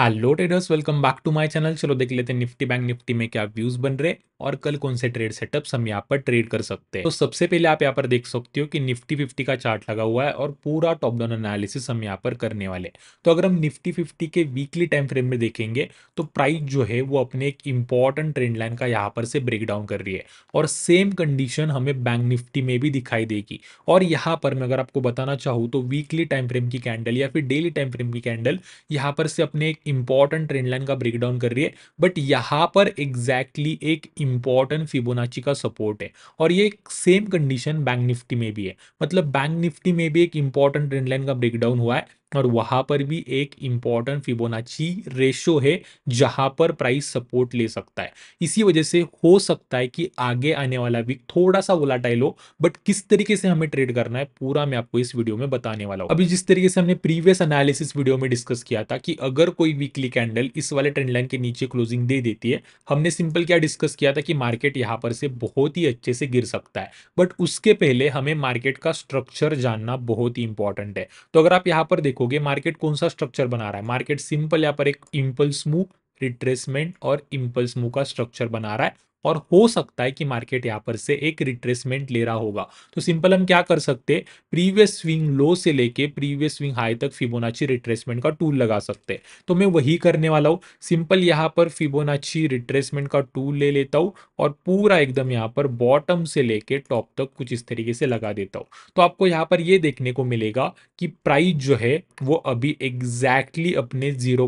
hello traders welcome back to my channel चलो देख लेते हैं निफ्टी बैंक निफ्टी में क्या व्यूज बन रहे और कल कौन से ट्रेड सेटअप हम यहाँ पर ट्रेड कर सकते हैं तो सबसे पहले आप यहाँ पर देख सकते हो कि निफ्टी फिफ्टी का चार्ट लगा हुआ है और पूरा टॉप डाउन एनालिसिस हम यहाँ पर करने वाले तो अगर हम निफ्टी फिफ्टी के वीकली टाइम फ्रेम में देखेंगे तो प्राइस जो है वो अपने एक इंपॉर्टेंट ट्रेंड लाइन का यहाँ पर से ब्रेक डाउन कर रही है और सेम कंडीशन हमें बैंक निफ्टी में भी दिखाई देगी और यहाँ पर मैं अगर आपको बताना चाहूँ तो वीकली टाइम फ्रेम की कैंडल या फिर डेली टाइम फ्रेम की कैंडल यहाँ पर से अपने एक इंपॉर्टेंट ट्रेंड लाइन का ब्रेक डाउन कर रही है बट यहाँ पर एग्जैक्टली exactly एक इंपॉर्टेंट फिबोनाची का सपोर्ट है और ये सेम कंडीशन बैंक निफ्टी में भी है मतलब बैंक निफ्टी में भी एक इंपॉर्टेंट ट्रेंडलाइन का ब्रेकडाउन हुआ है और वहां पर भी एक इंपॉर्टेंट फिबोनाची रेशो है जहां पर प्राइस सपोर्ट ले सकता है इसी वजह से हो सकता है कि आगे आने वाला वीक थोड़ा सा वोलाटाइल हो बट किस तरीके से हमें ट्रेड करना है पूरा मैं आपको इस वीडियो में बताने वाला हूं अभी जिस तरीके से हमने प्रीवियस एनालिसिस वीडियो में डिस्कस किया था कि अगर कोई वीकली कैंडल इस वाले ट्रेंड लाइन के नीचे क्लोजिंग दे देती है हमने सिंपल क्या डिस्कस किया था कि मार्केट यहां पर से बहुत ही अच्छे से गिर सकता है बट उसके पहले हमें मार्केट का स्ट्रक्चर जानना बहुत ही इंपॉर्टेंट है तो अगर आप यहां पर देखो देखोगे मार्केट कौन सा स्ट्रक्चर बना रहा है मार्केट सिंपल यहाँ पर एक इम्पल्स मूव रिट्रेसमेंट और इम्पल्स मूव का स्ट्रक्चर बना रहा है और हो सकता है कि मार्केट यहाँ पर से एक रिट्रेसमेंट ले रहा होगा तो सिंपल हम क्या कर सकते प्रीवियस स्विंग लो से लेके प्रीवियस स्विंग हाई तक फिबोनाची रिट्रेसमेंट का टूल लगा सकते तो मैं वही करने वाला हूँ सिंपल यहाँ पर फिबोनाची रिट्रेसमेंट का टूल ले लेता हूँ और पूरा एकदम यहाँ पर बॉटम से लेके टॉप तक कुछ इस तरीके से लगा देता हूँ तो आपको यहाँ पर ये देखने को मिलेगा कि प्राइस जो है वो अभी एग्जैक्टली exactly अपने जीरो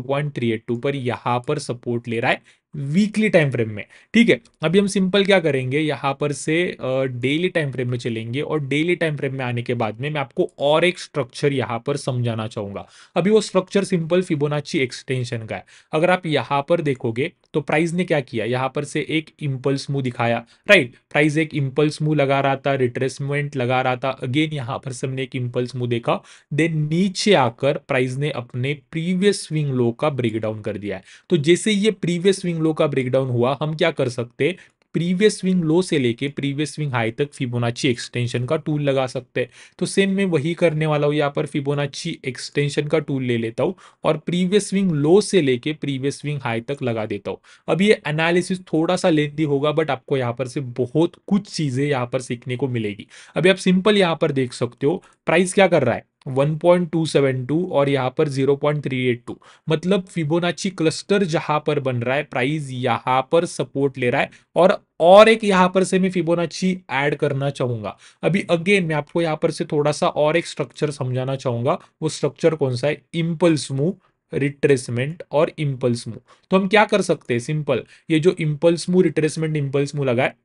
पर यहाँ पर सपोर्ट ले रहा है वीकली टाइम फ्रेम में ठीक है अभी हम सिंपल क्या करेंगे यहां पर से डेली टाइम फ्रेम में चलेंगे और डेली टाइम फ्रेम में आने के बाद में मैं आपको और एक स्ट्रक्चर यहां पर समझाना चाहूंगा अभी वो स्ट्रक्चर सिंपल फिबोनाची एक्सटेंशन का है अगर आप यहां पर देखोगे तो प्राइस ने क्या किया यहां पर से एक इम्पल्स मुंह दिखाया राइट प्राइस एक इम्पल्स मुंह लगा रहा था रिट्रेसमेंट लगा रहा था अगेन यहां पर सबने एक इम्पल्स मुंह देखा देन नीचे आकर प्राइस ने अपने प्रीवियस स्विंग लो का ब्रेकडाउन कर दिया है तो जैसे ये प्रीवियस स्विंग लो का ब्रेकडाउन हुआ हम क्या कर सकते प्रीवियस स्विंग लो से लेके प्रीवियस स्विंग हाई तक फिबोनाची एक्सटेंशन का टूल लगा सकते हैं तो सेम मैं वही करने वाला हूँ यहाँ पर फिबोनाची एक्सटेंशन का टूल ले लेता हूँ और प्रीवियस स्विंग लो से लेके प्रीवियस स्विंग हाई तक लगा देता हूँ अब ये एनालिसिस थोड़ा सा लेंदी होगा बट आपको यहाँ पर से बहुत कुछ चीज़ें यहाँ पर सीखने को मिलेगी अभी आप सिंपल यहाँ पर देख सकते हो प्राइस क्या कर रहा है 1.272 और यहाँ पर 0.382 मतलब फिबोनाची क्लस्टर जहां पर बन रहा है प्राइस यहाँ पर सपोर्ट ले रहा है और और एक यहाँ पर से मैं फिबोनाची ऐड करना चाहूंगा अभी अगेन मैं आपको यहाँ पर से थोड़ा सा और एक स्ट्रक्चर समझाना चाहूंगा वो स्ट्रक्चर कौन सा है इम्पल्स मूव रिट्रेसमेंट और इम्पल्स मूव तो हम क्या कर सकते हैं सिंपल ये जो impulse move retracement impulse move लगा है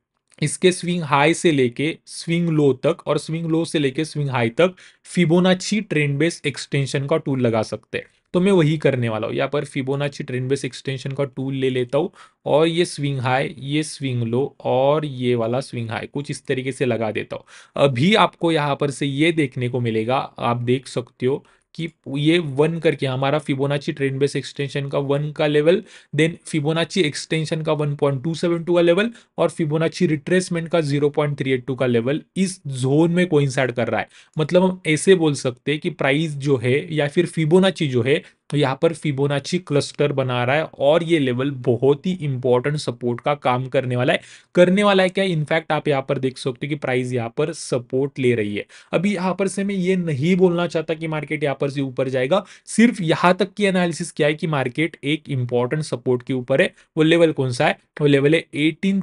इसके स्विंग हाई से लेके स्विंग लो तक और स्विंग लो से लेके स्विंग हाई तक फिबोनाची ट्रेंड बेस एक्सटेंशन का टूल लगा सकते हैं तो मैं वही करने वाला हूँ यहाँ पर फिबोनाची ट्रेंड बेस एक्सटेंशन का टूल ले लेता हूँ और ये स्विंग हाई ये स्विंग लो और ये वाला स्विंग हाई कुछ इस तरीके से लगा देता हूँ अभी आपको यहाँ पर से ये देखने को मिलेगा आप देख सकते हो कि ये वन करके हमारा फिबोनाची ट्रेंड बेस एक्सटेंशन का वन का लेवल देन फिबोनाची एक्सटेंशन का 1.272 का लेवल और फिबोनाची रिट्रेसमेंट का 0.382 का लेवल इस जोन में कोइंसाइड कर रहा है मतलब हम ऐसे बोल सकते हैं कि प्राइस जो है या फिर फिबोनाची जो है तो यहाँ पर फिबोनाची क्लस्टर बना रहा है और ये लेवल बहुत ही इंपॉर्टेंट सपोर्ट का काम करने वाला है करने वाला है क्या इनफैक्ट आप यहाँ पर देख सकते हो कि प्राइस यहाँ पर सपोर्ट ले रही है अभी यहाँ पर से मैं ये नहीं बोलना चाहता कि मार्केट यहाँ पर से ऊपर जाएगा सिर्फ यहाँ तक की एनालिसिस क्या है कि मार्केट एक इंपॉर्टेंट सपोर्ट के ऊपर है वो लेवल कौन सा है वो लेवल है एटीन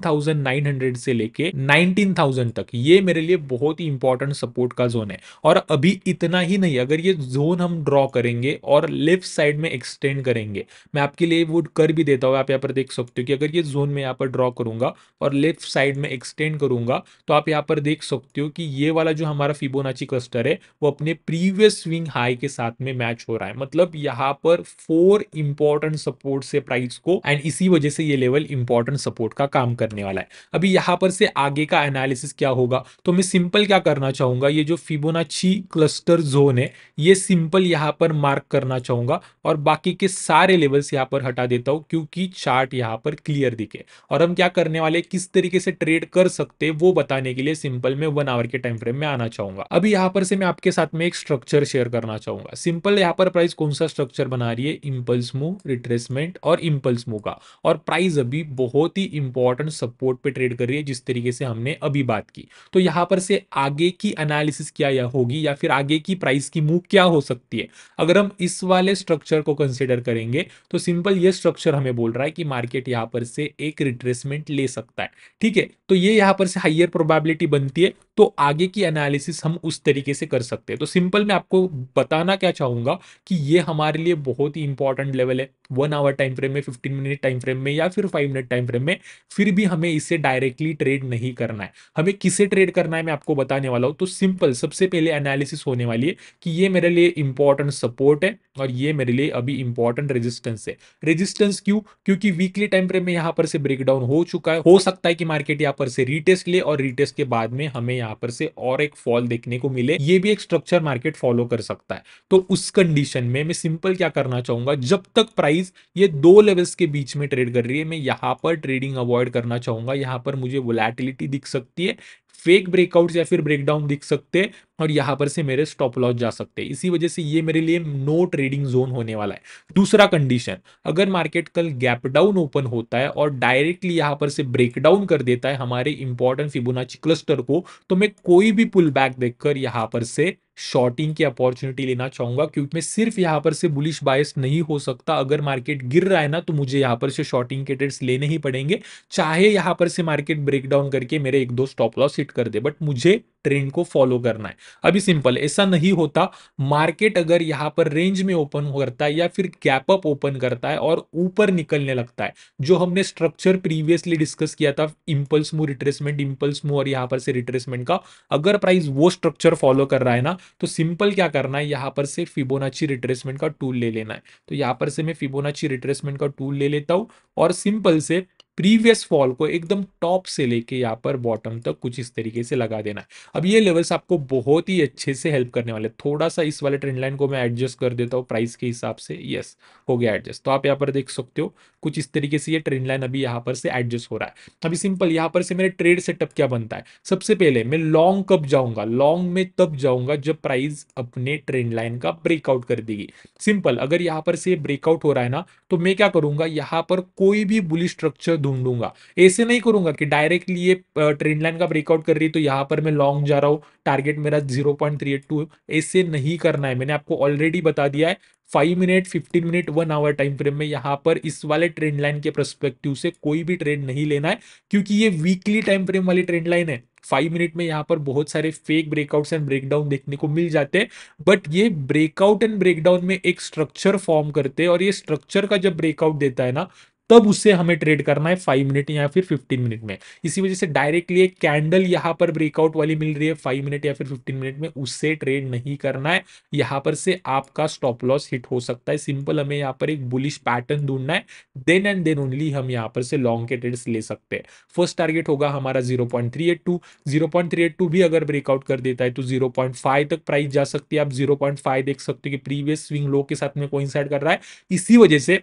से लेके नाइनटीन तक ये मेरे लिए बहुत ही इंपॉर्टेंट सपोर्ट का जोन है और अभी इतना ही नहीं अगर ये जोन हम ड्रॉ करेंगे और लेफ्ट साइड में एक्सटेंड करेंगे मैं आपके लिए वो कर भी देता हूँ आप यहाँ पर देख सकते हो कि अगर ये जोन में यहाँ पर ड्रॉ करूंगा और लेफ्ट साइड में एक्सटेंड करूंगा तो आप यहाँ पर देख सकते हो कि ये वाला जो हमारा फिबोनाची क्लस्टर है वो अपने प्रीवियस स्विंग हाई के साथ में मैच हो रहा है मतलब यहाँ पर फोर इंपॉर्टेंट सपोर्ट से प्राइस को एंड इसी वजह से ये लेवल इंपॉर्टेंट सपोर्ट का काम करने वाला है अभी यहाँ पर से आगे का एनालिसिस क्या होगा तो मैं सिंपल क्या करना चाहूंगा ये जो फिबोनाची क्लस्टर जोन है ये सिंपल यहाँ पर मार्क करना चाहूंगा दूंगा और बाकी के सारे लेवल्स यहाँ पर हटा देता हूँ क्योंकि चार्ट यहाँ पर क्लियर दिखे और हम क्या करने वाले किस तरीके से ट्रेड कर सकते वो बताने के लिए सिंपल में वन आवर के टाइम फ्रेम में आना चाहूंगा अभी यहाँ पर से मैं आपके साथ में एक स्ट्रक्चर शेयर करना चाहूंगा सिंपल यहाँ पर प्राइस कौन सा स्ट्रक्चर बना रही है इम्पल्स मूव रिट्रेसमेंट और इम्पल्स मूव का और प्राइस अभी बहुत ही इंपॉर्टेंट सपोर्ट पे ट्रेड कर रही है जिस तरीके से हमने अभी बात की तो यहाँ पर से आगे की एनालिसिस क्या होगी या फिर आगे की प्राइस की मूव क्या हो सकती है अगर हम इस वाले स्ट्रक्चर को कंसिडर करेंगे तो सिंपल ये स्ट्रक्चर हमें बोल रहा है कि मार्केट यहाँ पर से एक रिट्रेसमेंट ले सकता है ठीक है तो ये यहाँ पर से हाइयर प्रोबेबिलिटी बनती है तो आगे की एनालिसिस हम उस तरीके से कर सकते हैं तो सिंपल मैं आपको बताना क्या चाहूंगा कि ये हमारे लिए बहुत ही इंपॉर्टेंट लेवल है वन आवर टाइम फ्रेम में फिफ्टीन मिनट टाइम फ्रेम में या फिर फाइव मिनट टाइम फ्रेम में फिर भी हमें इसे डायरेक्टली ट्रेड नहीं करना है हमें किसे ट्रेड करना है मैं आपको बताने वाला हूँ तो सिंपल सबसे पहले एनालिसिस होने वाली है कि ये मेरे लिए इंपॉर्टेंट सपोर्ट है और ये मेरे लिए अभी इंपॉर्टेंट रेजिस्टेंस है रेजिस्टेंस क्यों क्योंकि वीकली टाइम फ्रेम में यहाँ पर से ब्रेकडाउन हो चुका है हो सकता है कि मार्केट यहाँ पर से रिटेस्ट ले और रिटेस्ट के बाद में हमें यहाँ पर से और एक फॉल देखने को मिले ये भी एक स्ट्रक्चर मार्केट फॉलो कर सकता है तो उस कंडीशन में मैं सिंपल क्या करना चाहूंगा जब तक प्राइस प्राइस ये दो लेवल्स के बीच में ट्रेड कर रही है मैं यहाँ पर ट्रेडिंग अवॉइड करना चाहूंगा यहाँ पर मुझे वोलेटिलिटी दिख सकती है फेक ब्रेकआउट्स या फिर ब्रेकडाउन दिख सकते हैं और यहाँ पर से मेरे स्टॉप लॉस जा सकते हैं इसी वजह से ये मेरे लिए नो ट्रेडिंग जोन होने वाला है दूसरा कंडीशन अगर मार्केट कल गैप डाउन ओपन होता है और डायरेक्टली यहाँ पर से ब्रेकडाउन कर देता है हमारे इंपॉर्टेंट फिबोनाची क्लस्टर को तो मैं कोई भी पुल बैक देखकर यहाँ पर से शॉर्टिंग की अपॉर्चुनिटी लेना चाहूंगा क्योंकि मैं सिर्फ यहां पर से बुलिश बायस नहीं हो सकता अगर मार्केट गिर रहा है ना तो मुझे यहां पर से शॉर्टिंग के ट्रेड्स लेने ही पड़ेंगे चाहे यहां पर से मार्केट ब्रेकडाउन करके मेरे एक दो स्टॉप लॉस हिट कर दे बट मुझे ट्रेंड को फॉलो करना है अभी सिंपल ऐसा नहीं होता मार्केट अगर यहां पर रेंज में ओपन करता है या फिर गैप अप ओपन करता है और ऊपर निकलने लगता है जो हमने स्ट्रक्चर प्रीवियसली डिस्कस किया था इम्पल्स मू रिट्रेसमेंट इंपल्स मू और यहाँ पर से रिट्रेसमेंट का अगर प्राइस वो स्ट्रक्चर फॉलो कर रहा है ना तो सिंपल क्या करना है यहां पर से फिबोनाची रिट्रेसमेंट का टूल ले लेना है तो यहाँ पर से मैं फिबोनाची रिट्रेसमेंट का टूल ले लेता हूँ और सिंपल से प्रीवियस फॉल को एकदम टॉप से लेके यहाँ पर बॉटम तक कुछ इस तरीके से लगा देना है अब ये लेवल्स आपको बहुत ही अच्छे से हेल्प करने वाले थोड़ा सा इस वाले ट्रेंड लाइन को मैं एडजस्ट कर देता हूँ प्राइस के हिसाब से यस हो गया एडजस्ट तो आप यहाँ पर देख सकते हो कुछ इस तरीके से ये ट्रेंड लाइन अभी यहाँ पर से एडजस्ट हो रहा है अभी सिंपल यहाँ पर से मेरे ट्रेड सेटअप क्या बनता है सबसे पहले मैं लॉन्ग कब जाऊंगा लॉन्ग में तब जाऊंगा जब प्राइस अपने ट्रेंड लाइन का ब्रेकआउट कर देगी सिंपल अगर यहाँ पर से ब्रेकआउट हो रहा है ना तो मैं क्या करूंगा यहाँ पर कोई भी बुलिस स्ट्रक्चर ढूंढ लूंगा ऐसे नहीं करूंगा कि डायरेक्टली ये ट्रेंड लाइन का ब्रेकआउट कर रही तो यहां पर मैं लॉन्ग जा रहा हूं टारगेट मेरा जीरो पॉइंट ऐसे नहीं करना है मैंने आपको ऑलरेडी बता दिया है five minute fifteen minute one hour time frame में यहाँ पर इस वाले ट्रेंड लाइन के प्रस्पेक्टिव से कोई भी ट्रेंड नहीं लेना है क्योंकि ये वीकली टाइम फ्रेम वाली ट्रेंड लाइन है फाइव मिनट में यहाँ पर बहुत सारे फेक ब्रेकआउट्स एंड ब्रेकडाउन देखने को मिल जाते हैं बट ये ब्रेकआउट एंड ब्रेकडाउन में एक स्ट्रक्चर फॉर्म करते हैं और ये स्ट्रक्चर का जब ब्रेकआउट देता है ना तब उससे हमें ट्रेड करना है फाइव मिनट या फिर फिफ्टीन मिनट में इसी वजह से डायरेक्टली एक कैंडल यहां पर ब्रेकआउट वाली मिल रही है फाइव मिनट या फिर फिफ्टीन मिनट में उससे ट्रेड नहीं करना है यहाँ पर से आपका स्टॉप लॉस हिट हो सकता है सिंपल हमें यहाँ पर एक बुलिश पैटर्न ढूंढना है देन एंड देन ओनली हम यहाँ पर से लॉन्ग के ट्रेड ले सकते हैं फर्स्ट टारगेट होगा हमारा zero point three eight two zero point three eight two भी अगर ब्रेकआउट कर देता है तो जीरो पॉइंट फाइव तक प्राइस जा सकती है आप जीरो पॉइंट फाइव देख सकते हो कि प्रीवियस स्विंग लो के साथ में कोई कर रहा है इसी वजह से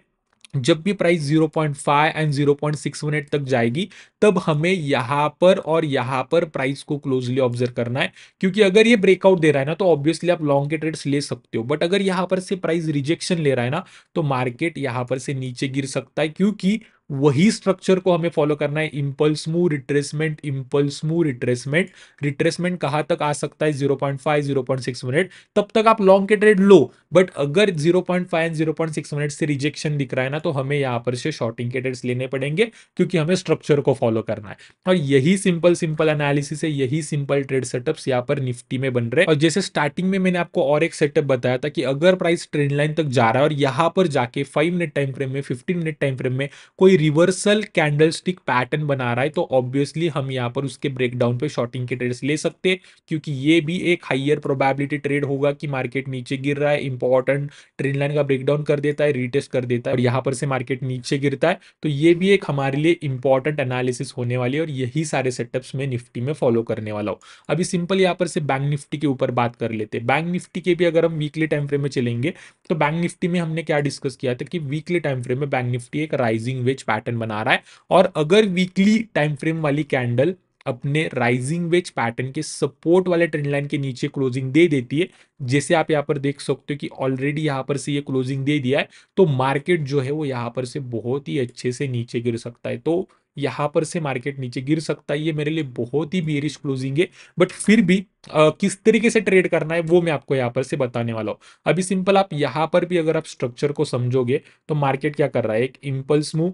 जब भी प्राइस 0.5 एंड 0.618 तक जाएगी तब हमें यहाँ पर और यहाँ पर प्राइस को क्लोजली ऑब्जर्व करना है क्योंकि अगर ये ब्रेकआउट दे रहा है ना तो ऑब्वियसली आप लॉन्ग के ट्रेड्स ले सकते हो बट अगर यहाँ पर से प्राइस रिजेक्शन ले रहा है ना तो मार्केट यहाँ पर से नीचे गिर सकता है क्योंकि वही स्ट्रक्चर को हमें फॉलो करना है impulse move retracement impulse move retracement retracement कहां तक आ सकता है 0.5 0.6 मिनट तब तक आप लॉन्ग के ट्रेड लो बट अगर 0.5 एंड 0.6 मिनट से रिजेक्शन दिख रहा है ना तो हमें यहां पर से शॉर्टिंग के ट्रेड्स लेने पड़ेंगे क्योंकि हमें स्ट्रक्चर को फॉलो करना है और यही सिंपल सिंपल एनालिसिस है यही सिंपल ट्रेड सेटअप यहाँ पर निफ्टी में बन रहे और जैसे स्टार्टिंग में मैंने आपको और एक सेटअप बताया था कि अगर प्राइस ट्रेंड लाइन तक जा रहा है और यहाँ पर जाके फाइव मिनट टाइम फ्रेम में फिफ्टीन मिनट टाइम फ्रेम में कोई रिवर्सल कैंडलस्टिक पैटर्न बना रहा है तो ऑब्वियसली हम यहाँ पर उसके ब्रेकडाउन पे शॉर्टिंग के ट्रेड्स ले सकते हैं क्योंकि ये भी एक हाइयर प्रोबेबिलिटी ट्रेड होगा कि मार्केट नीचे गिर रहा है इंपॉर्टेंट ट्रेंड लाइन का ब्रेकडाउन कर देता है रिटेस्ट कर देता है और यहाँ पर से मार्केट नीचे गिरता है तो ये भी एक हमारे लिए इंपॉर्टेंट एनालिसिस होने वाली है और यही सारे सेटअप्स में निफ्टी में फॉलो करने वाला हूँ अभी सिंपल यहाँ पर से बैंक निफ्टी के ऊपर बात कर लेते हैं बैंक निफ्टी के भी अगर हम वीकली टाइम फ्रेम में चलेंगे तो बैंक निफ्टी में हमने क्या डिस्कस किया था कि वीकली टाइम फ्रेम में बैंक निफ्टी एक राइजिंग वेज पैटर्न बना रहा है और अगर वीकली टाइम फ्रेम वाली कैंडल अपने राइजिंग वेज पैटर्न के सपोर्ट वाले ट्रेंड लाइन के नीचे क्लोजिंग दे देती है जैसे आप यहाँ पर देख सकते हो कि ऑलरेडी यहाँ पर से ये क्लोजिंग दे दिया है तो मार्केट जो है वो यहाँ पर से बहुत ही अच्छे से नीचे गिर सकता है तो यहाँ पर से मार्केट नीचे गिर सकता है ये मेरे लिए बहुत ही बेरिश क्लोजिंग है बट फिर भी आ, किस तरीके से ट्रेड करना है वो मैं आपको यहाँ पर से बताने वाला हूँ अभी सिंपल आप यहाँ पर भी अगर आप स्ट्रक्चर को समझोगे तो मार्केट क्या कर रहा है एक impulse move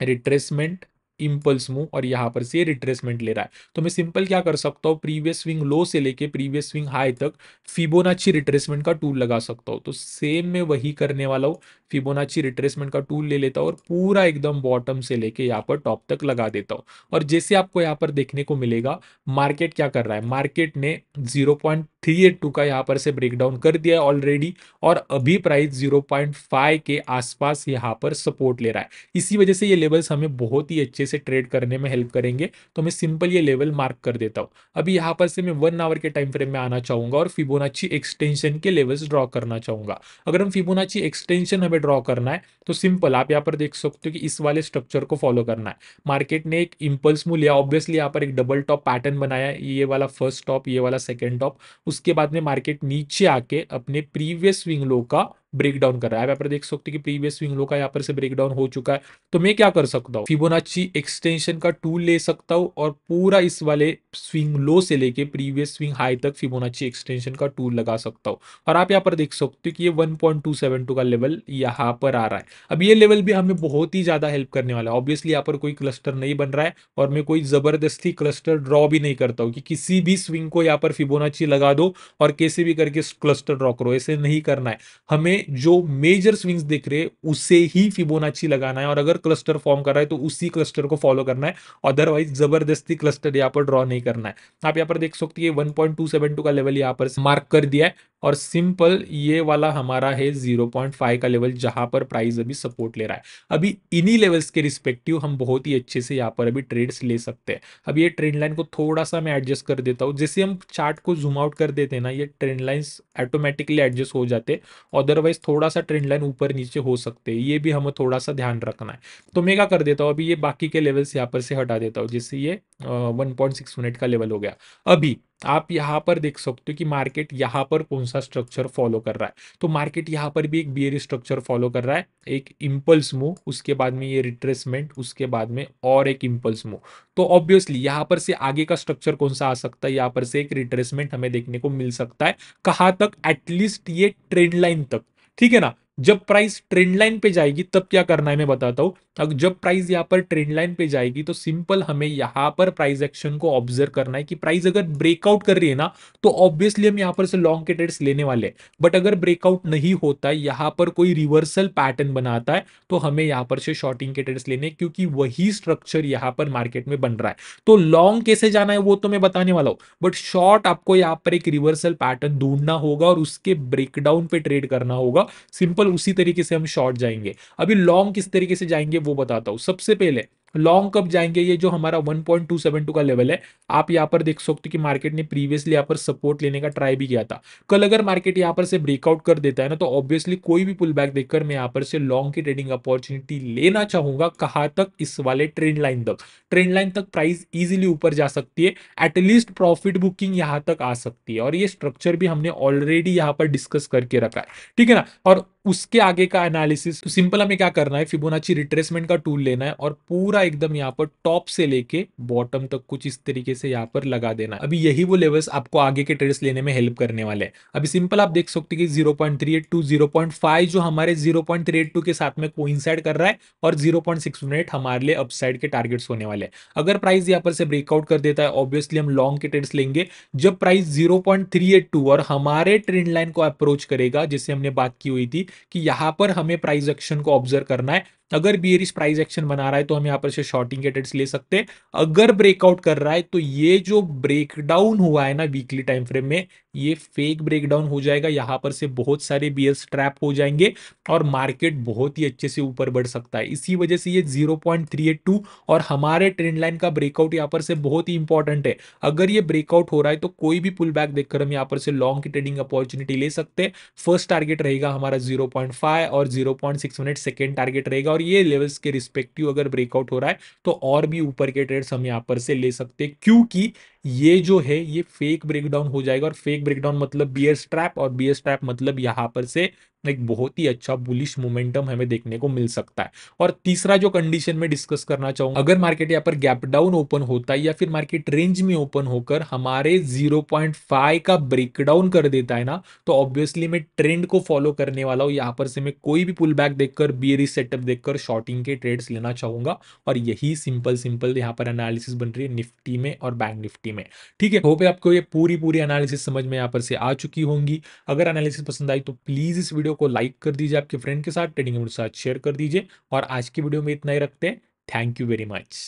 retracement impulse move और यहाँ पर से रिट्रेसमेंट ले रहा है तो मैं सिंपल क्या कर सकता हूँ प्रीवियस स्विंग लो से लेके प्रीवियस स्विंग हाई तक फिबोनाची रिट्रेसमेंट का टूल लगा सकता हूँ तो सेम मैं वही करने वाला हूँ फिबोनाची रिट्रेसमेंट का टूल ले लेता हूँ और पूरा एकदम बॉटम से लेके यहाँ पर टॉप तक लगा देता हूँ और जैसे आपको यहाँ पर देखने को मिलेगा मार्केट क्या कर रहा है मार्केट ने जीरो का यहाँ पर से ब्रेकडाउन कर दिया है ऑलरेडी और अभी प्राइस जीरो के आसपास यहाँ पर सपोर्ट ले रहा है इसी वजह से ये लेवल्स हमें बहुत ही अच्छे से ट्रेड करने में हेल्प करेंगे तो मैं सिंपल ये लेवल मार्क कर देता हूँ अभी यहाँ पर से मैं वन आवर के टाइम फ्रेम में आना चाहूंगा और फिबोनाची एक्सटेंशन के लेवल्स ड्रॉ करना चाहूंगा अगर हम फिबोनाची एक्सटेंशन हमें ड्रॉ करना है तो सिंपल आप यहाँ पर देख सकते हो कि इस वाले स्ट्रक्चर को फॉलो करना है मार्केट ने एक इम्पल्स मूव लिया ऑब्वियसली यहाँ पर एक डबल टॉप पैटर्न बनाया ये वाला फर्स्ट टॉप ये वाला सेकेंड टॉप उसके बाद में मार्केट नीचे आके अपने प्रीवियस विंग लो का ब्रेक डाउन कर रहा है आप यहाँ पर देख सकते हो कि प्रीवियस स्विंग लो का यहाँ पर से ब्रेक डाउन हो चुका है तो मैं क्या कर सकता हूँ फिबोनाची एक्सटेंशन का टूल ले सकता हूँ और पूरा इस वाले स्विंग लो से लेके प्रीवियस स्विंग हाई तक फिबोनाची एक्सटेंशन का टूल लगा सकता हूँ और आप यहाँ पर देख सकते हो कि ये वन का लेवल यहाँ पर आ रहा है अब ये लेवल भी हमें बहुत ही ज्यादा हेल्प करने वाला है ऑब्वियसली यहाँ पर कोई क्लस्टर नहीं बन रहा है और मैं कोई जबरदस्ती क्लस्टर ड्रॉ भी नहीं करता हूँ कि किसी भी स्विंग को यहाँ पर फिबोनाची लगा दो और कैसे भी करके क्लस्टर ड्रॉ करो ऐसे नहीं करना है हमें जो मेजर स्विंग्स देख रहे उसे ही फिबोनाची लगाना है और अगर क्लस्टर फॉर्म कर रहा है तो उसी क्लस्टर को फॉलो करना है अदरवाइज जबरदस्ती क्लस्टर यहाँ पर ड्रॉ नहीं करना है आप यहाँ पर देख सकते हैं one point two seven two का लेवल यहाँ पर मार्क कर दिया है और सिंपल ये वाला हमारा है जीरो पॉइंट फाइव का लेवल जहां पर प्राइस अभी सपोर्ट ले रहा है अभी इन्हीं लेवल्स के रिस्पेक्टिव हम बहुत ही अच्छे से यहाँ पर अभी ट्रेड्स ले सकते हैं अब ये ट्रेंड लाइन को थोड़ा सा मैं एडजस्ट कर देता हूँ जैसे हम चार्ट को जूम आउट कर देते हैं ना ये ट्रेंड लाइन्स ऑटोमेटिकली एडजस्ट हो जाते अदरवाइज अदरवाइज थोड़ा सा ट्रेंड लाइन ऊपर नीचे हो सकते हैं ये भी हमें थोड़ा सा ध्यान रखना है तो मैं क्या कर देता हूँ अभी ये बाकी के लेवल्स यहाँ पर से हटा देता हूँ जिससे ये वन पॉइंट का लेवल हो गया अभी आप यहाँ पर देख सकते हो कि मार्केट यहाँ पर कौन सा स्ट्रक्चर फॉलो कर रहा है तो मार्केट यहाँ पर भी एक बियर स्ट्रक्चर फॉलो कर रहा है एक इम्पल्स मूव उसके बाद में ये रिट्रेसमेंट उसके बाद में और एक इम्पल्स मूव तो ऑब्वियसली यहाँ पर से आगे का स्ट्रक्चर कौन सा आ सकता है यहाँ पर से एक रिट्रेसमेंट हमें देखने को मिल सकता है कहाँ तक एटलीस्ट ये ट्रेंड लाइन तक ठीक है ना जब प्राइस ट्रेंड लाइन पे जाएगी तब क्या करना है मैं बताता हूं अब जब प्राइस यहाँ पर ट्रेंड लाइन पे जाएगी तो सिंपल हमें यहाँ पर प्राइस एक्शन को ऑब्जर्व करना है कि प्राइस अगर ब्रेकआउट कर रही है ना तो ऑब्वियसली हम यहाँ पर से लॉन्ग के ट्रेड्स लेने वाले हैं बट अगर ब्रेकआउट नहीं होता है यहाँ पर कोई रिवर्सल पैटर्न बनाता है तो हमें यहाँ पर से शॉर्टिंग के ट्रेड्स लेने क्योंकि वही स्ट्रक्चर यहाँ पर मार्केट में बन रहा है तो लॉन्ग कैसे जाना है वो तो मैं बताने वाला हूँ बट शॉर्ट आपको यहाँ पर एक रिवर्सल पैटर्न ढूंढना होगा और उसके ब्रेकडाउन पे ट्रेड करना होगा सिंपल सिंपल उसी तरीके से हम शॉर्ट जाएंगे अभी लॉन्ग किस तरीके से जाएंगे वो बताता हूँ सबसे पहले लॉन्ग कब जाएंगे ये जो हमारा 1.272 का लेवल है आप यहाँ पर देख सकते हो कि मार्केट ने प्रीवियसली यहाँ पर सपोर्ट लेने का ट्राई भी किया था कल अगर मार्केट यहाँ पर से ब्रेकआउट कर देता है ना तो ऑब्वियसली कोई भी पुल बैक देखकर मैं यहाँ पर से लॉन्ग की ट्रेडिंग अपॉर्चुनिटी लेना चाहूंगा कहाँ तक इस वाले ट्रेंड लाइन तक ट्रेंड लाइन तक प्राइस इजिली ऊपर जा सकती है एटलीस्ट प्रॉफिट बुकिंग यहाँ तक आ सकती है और ये स्ट्रक्चर भी हमने ऑलरेडी यहाँ पर डिस्कस करके रखा है ठीक है ना और उसके आगे का एनालिसिस सिंपल तो हमें क्या करना है फिबोनाची रिट्रेसमेंट का टूल लेना है और पूरा एकदम यहाँ पर टॉप से लेके बॉटम तक कुछ इस तरीके से यहाँ पर लगा देना अभी यही वो लेवल्स आपको आगे के ट्रेड्स लेने में हेल्प करने वाले हैं अभी सिंपल आप देख सकते कि 0.38 टू 0.5 जो हमारे 0.382 के साथ में कोइंसाइड कर रहा है और 0.6 हमारे लिए अपसाइड के टारगेट्स होने वाले हैं अगर प्राइस यहाँ पर से ब्रेकआउट कर देता है ऑब्वियसली हम लॉन्ग के ट्रेड्स लेंगे जब प्राइस 0.382 और हमारे ट्रेंड लाइन को अप्रोच करेगा जिससे हमने बात की हुई थी कि यहाँ पर हमें प्राइस एक्शन को ऑब्जर्व करना है अगर एरिस प्राइस एक्शन बना रहा है तो हम यहाँ पर से शॉर्टिंग एटेड्स ले सकते हैं अगर ब्रेकआउट कर रहा है तो ये जो ब्रेकडाउन हुआ है ना वीकली टाइम फ्रेम में ये फेक ब्रेकडाउन हो जाएगा यहां पर से बहुत सारे बियर्स ट्रैप हो जाएंगे और मार्केट बहुत ही अच्छे से ऊपर बढ़ सकता है इसी वजह से ये 0.382 और हमारे ट्रेंड लाइन का ब्रेकआउट यहां पर से बहुत ही इंपॉर्टेंट है अगर ये ब्रेकआउट हो रहा है तो कोई भी पुल बैक देखकर हम यहाँ पर से लॉन्ग की ट्रेडिंग अपॉर्चुनिटी ले सकते हैं फर्स्ट टारगेट रहेगा हमारा जीरो और जीरो मिनट सेकेंड टारगेट रहेगा और ये लेवल्स के रिस्पेक्टिव अगर ब्रेकआउट हो रहा है तो और भी ऊपर के ट्रेड्स हम यहाँ पर से ले सकते हैं क्योंकि ये जो है ये फेक ब्रेकडाउन हो जाएगा और फेक ब्रेकडाउन मतलब बियर स्ट्रैप और बियर स्ट्रैप मतलब यहां पर से एक बहुत ही अच्छा बुलिश मोमेंटम हमें देखने को मिल सकता है और तीसरा जो कंडीशन में डिस्कस करना चाहूंगा अगर मार्केट यहाँ पर गैप डाउन ओपन होता है या फिर मार्केट रेंज में ओपन होकर हमारे 0.5 का ब्रेकडाउन कर देता है ना तो ऑब्वियसली मैं ट्रेंड को फॉलो करने वाला हूँ यहाँ पर से मैं कोई भी पुल बैक देखकर बी सेटअप देखकर शॉर्टिंग के ट्रेड्स लेना चाहूंगा और यही सिंपल सिंपल यहाँ पर एनालिसिस बन रही है निफ्टी में और बैंक निफ्टी में ठीक है होप आपको ये पूरी पूरी एनालिसिस समझ में यहाँ पर से आ चुकी होंगी अगर एनालिसिस पसंद आई तो प्लीज इस वीडियो वीडियो को लाइक कर दीजिए आपके फ्रेंड के साथ ट्रेडिंग के साथ शेयर कर दीजिए और आज की वीडियो में इतना ही रखते हैं थैंक यू वेरी मच